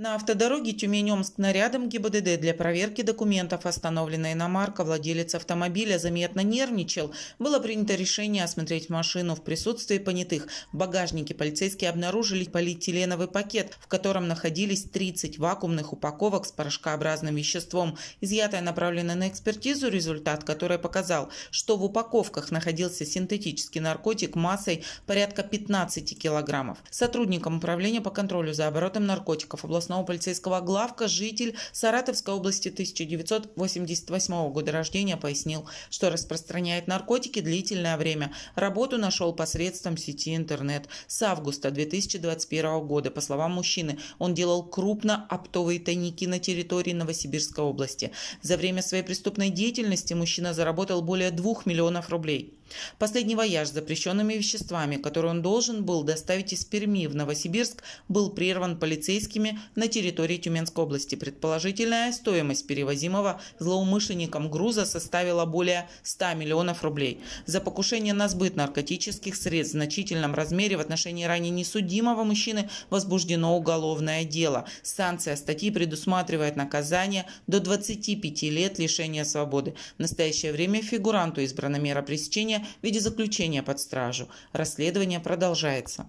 На автодороге тюмень нарядом ГИБДД для проверки документов остановленная иномарка владелец автомобиля заметно нервничал. Было принято решение осмотреть машину в присутствии понятых. В багажнике полицейские обнаружили полиэтиленовый пакет, в котором находились 30 вакуумных упаковок с порошкообразным веществом. Изъятое направлено на экспертизу, результат которой показал, что в упаковках находился синтетический наркотик массой порядка 15 килограммов. Сотрудникам управления по контролю за оборотом наркотиков областного областного полицейского главка, житель Саратовской области 1988 года рождения, пояснил, что распространяет наркотики длительное время. Работу нашел посредством сети интернет с августа 2021 года. По словам мужчины, он делал крупно оптовые тайники на территории Новосибирской области. За время своей преступной деятельности мужчина заработал более 2 миллионов рублей. Последний вояж с запрещенными веществами, который он должен был доставить из Перми в Новосибирск, был прерван полицейскими на территории Тюменской области. Предположительная стоимость перевозимого злоумышленником груза составила более 100 миллионов рублей. За покушение на сбыт наркотических средств в значительном размере в отношении ранее несудимого мужчины возбуждено уголовное дело. Санкция статьи предусматривает наказание до 25 лет лишения свободы. В настоящее время фигуранту избрана мера пресечения в виде заключения под стражу. Расследование продолжается.